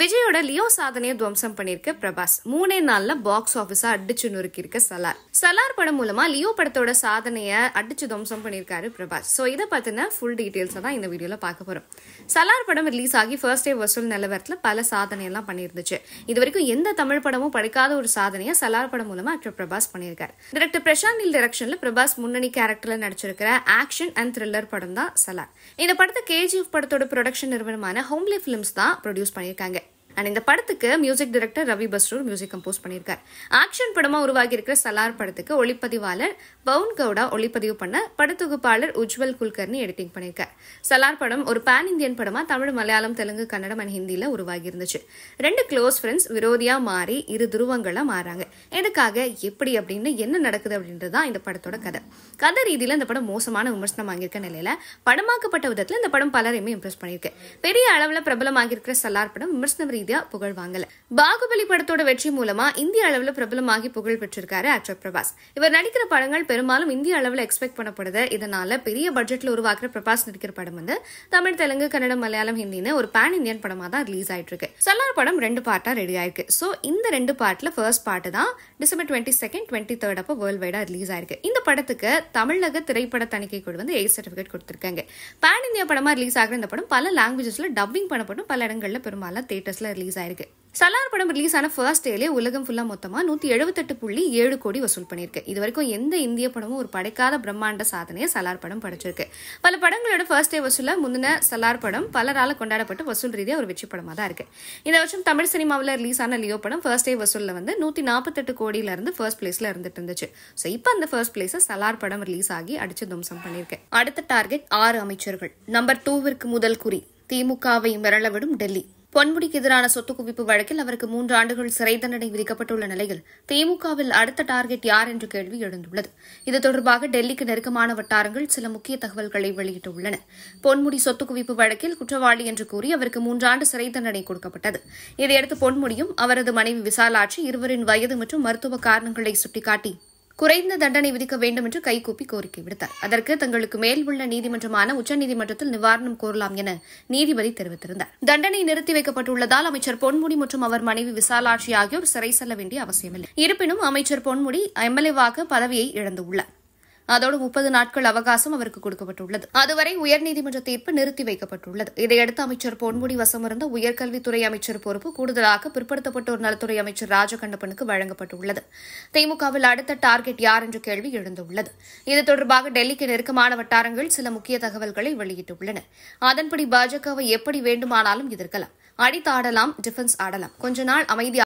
விஜயோட லியோ சாதனையை துவம்சம் பண்ணிருக்க பிரபாஸ் மூணே நாள்ல பாக்ஸ் ஆஃபீஸா அடிச்சு நொறுக்கிருக்க சலார் சலார் படம் மூலமா லியோ படத்தோட சாதனையை அடிச்சு துவம்சம் பண்ணிருக்காரு பிரபாஸ் ஸோ இதை பார்த்தினா ஃபுல் டீட்டெயில்ஸை தான் இந்த வீடியோல பார்க்க போறோம் சலார் படம் ரிலீஸ் ஆகி ஃபர்ஸ்ட் டே வசூல் நிலவரத்தில் பல சாதனையெல்லாம் பண்ணியிருந்துச்சு இது வரைக்கும் எந்த தமிழ் படமும் படைக்காத ஒரு சாதனையை சலார் படம் மூலமா ஆக்டர் பிரபாஸ் பண்ணியிருக்காரு டிரெக்டர் பிரசாந்த் நில் டைரக்ஷன்ல பிரபாஸ் முன்னணி கேரக்டர்ல நடிச்சிருக்கிற ஆக்ஷன் அண்ட் த்ரில்லர் படம் தான் சலார் இந்த படத்தை கேஜிஎஃப் படத்தோட ப்ரொடக்ஷன் நிறுவனமான ஹோம்லி ஃபிலிம்ஸ் தான் ப்ரொடியூஸ் பண்ணியிருக்காங்க அண்ட் இந்த படத்துக்கு music director Ravi Basrur music compose பண்ணியிருக்கார் ஆக்ஷன் படமாக உருவாகி இருக்கிற சலார் படத்துக்கு ஒளிப்பதிவாளர் பவுன் கவுடா ஒளிப்பதிவு பண்ண படத்தொகுப்பாளர் உஜ்வல் குல்கர்னி எடிட்டிங் பண்ணியிருக்கார் சலார் படம் ஒரு பேன் இந்தியன் படமாக தமிழ் மலையாளம் தெலுங்கு கன்னடம் அண்ட் ஹிந்தியில் உருவாகி இருந்துச்சு ரெண்டு க்ளோஸ் ஃப்ரெண்ட்ஸ் விரோதியாக மாறி இரு துருவங்களாக மாறாங்க எதுக்காக எப்படி அப்படின்னு என்ன நடக்குது அப்படின்றது தான் இந்த படத்தோட கதை கதை ரீதியில் இந்த படம் மோசமான விமர்சனம் வாங்கியிருக்க நிலையில் படமாக்கப்பட்ட விதத்தில் இந்த படம் பலரையுமே இம்ப்ரெஸ் பண்ணியிருக்கு பெரிய அளவில் இருக்கிற சலார் படம் விமர்சனம் ரீதியா வாங்கல பாகுபலி படத்தோட வெற்றி மூலமா இந்திய அளவுல பிரபலமாகி புகழ் பெற்றிருக்காரு ஆக்டர் பிரபாஸ் இவர் நடிக்கிற படங்கள் பெரும்பாலும் இந்திய அளவுல எக்ஸ்பெக்ட் பண்ணப்படுது இதனால பெரிய பட்ஜெட்ல உருவாக்குற பிரபாஸ் நடிக்கிற படம் வந்து தமிழ் தெலுங்கு கன்னடம் மலையாளம் ஹிந்தின்னு ஒரு பேன் இந்தியன் படமா தான் ரிலீஸ் ஆயிட்டு இருக்கு சொல்லார் படம் ரெண்டு பார்ட்டா ரெடி ஆயிருக்கு சோ இந்த ரெண்டு பார்ட்ல ஃபர்ஸ்ட் பார்ட் தான் December twenty second twenty third அப்போ வேர்ல்ட் வைடா ரிலீஸ் ஆயிருக்கு இந்த படத்துக்கு தமிழக திரைப்பட தணிக்கை குழு வந்து ஏ சர்டிபிகேட் கொடுத்திருக்காங்க பேன் இந்தியா படமா ரிலீஸ் ஆகிற இந்த படம் பல லாங்குவேஜஸ்ல டப்பிங் பண்ணப்படும் பல இடங்கள்ல பெரும்பாலும் தேட்டர்ஸ்ல ரிலீஸ் ஆயிருக்கு சலார் படம் ரிலீஸ் ஆன ஃபர்ஸ்ட் டேலே உலகம் ஃபுல்லாக மொத்தமாக நூற்றி எழுபத்தெட்டு புள்ளி ஏழு கோடி வசூல் பண்ணியிருக்கு இது வரைக்கும் எந்த இந்திய படமும் ஒரு படைக்காத பிரம்மாண்ட சாதனையை சலார் படம் படைச்சிருக்கு பல படங்களோட ஃபர்ஸ்ட் டே வசூலில் முந்தின சலார் படம் பலரால் கொண்டாடப்பட்டு வசூல் ரீதியாக ஒரு வெற்றி படமாக தான் இருக்கு இந்த வருஷம் தமிழ் சினிமாவில் ரிலீஸ் ஆன லியோ படம் ஃபர்ஸ்ட் டே வசூலில் வந்து நூற்றி நாற்பத்தெட்டு கோடியிலேருந்து ஃபர்ஸ்ட் பிளேஸில் இருந்துட்டு இருந்துச்சு ஸோ இப்போ அந்த ஃபர்ஸ்ட் பிளேஸை சலார் படம் ரிலீஸ் ஆகி அடிச்சு துவம்சம் பண்ணியிருக்கு அடுத்த டார்கெட் ஆறு அமைச்சர்கள் நம்பர் டூவிற்கு முதல் குறி திமுகவை மிரளவிடும் டெல்லி பொன்முடிக்கு எதிரான சொத்து குவிப்பு வழக்கில் அவருக்கு மூன்று ஆண்டுகள் சிறை தண்டனை விதிக்கப்பட்டுள்ள நிலையில் திமுகவில் அடுத்த டார்கெட் யார் என்ற கேள்வி எழுந்துள்ளது இது தொடர்பாக டெல்லிக்கு நெருக்கமான வட்டாரங்கள் சில முக்கிய தகவல்களை வெளியிட்டுள்ளன பொன்முடி சொத்து குவிப்பு வழக்கில் குற்றவாளி என்று கூறி அவருக்கு மூன்றாண்டு சிறை தண்டனை கொடுக்கப்பட்டது இதையடுத்து பொன்முடியும் அவரது மனைவி விசாலாட்சி இருவரின் வயது மற்றும் மருத்துவ காரணங்களை சுட்டிக்காட்டி குறைந்த தண்டனை விதிக்க வேண்டும் என்று கைகூப்பி கோரிக்கை விடுத்தார் அதற்கு தங்களுக்கு மேல் உள்ள நீதிமன்றமான உச்சநீதிமன்றத்தில் நிவாரணம் கோரலாம் என நீதிபதி தெரிவித்திருந்தார் தண்டனை நிறுத்தி வைக்கப்பட்டுள்ளதால் அமைச்சர் பொன்முடி மற்றும் அவர் மனைவி விசாலாட்சி ஆகியோர் சிறை செல்ல வேண்டிய அவசியமில்லை இருப்பினும் அமைச்சர் பொன்முடி எம்எல்ஏவாக பதவியை இழந்துள்ளார் அதோடு முப்பது நாட்கள் அவகாசம் அவருக்கு கொடுக்கப்பட்டுள்ளது அதுவரை உயர்நீதிமன்ற தீர்ப்பு நிறுத்தி வைக்கப்பட்டுள்ளது இதையடுத்து அமைச்சர் பொன்முடி வசமிருந்த உயர்கல்வித்துறை அமைச்சர் பொறுப்பு கூடுதலாக பிற்படுத்தப்பட்டோர் நலத்துறை அமைச்சர் ராஜகண்ணப்பனுக்கு வழங்கப்பட்டுள்ளது திமுகவில் அடுத்த டார்கெட் யார் என்ற கேள்வி எழுந்துள்ளது இது தொடர்பாக டெல்லிக்கு நெருக்கமான வட்டாரங்கள் சில முக்கிய தகவல்களை வெளியிட்டுள்ளன அதன்படி பாஜகவை எப்படி வேண்டுமானாலும் எதிர்க்கலாம் அடித்தாடலாம் டிஃபென்ஸ் ஆடலாம் கொஞ்ச நாள் அமைதி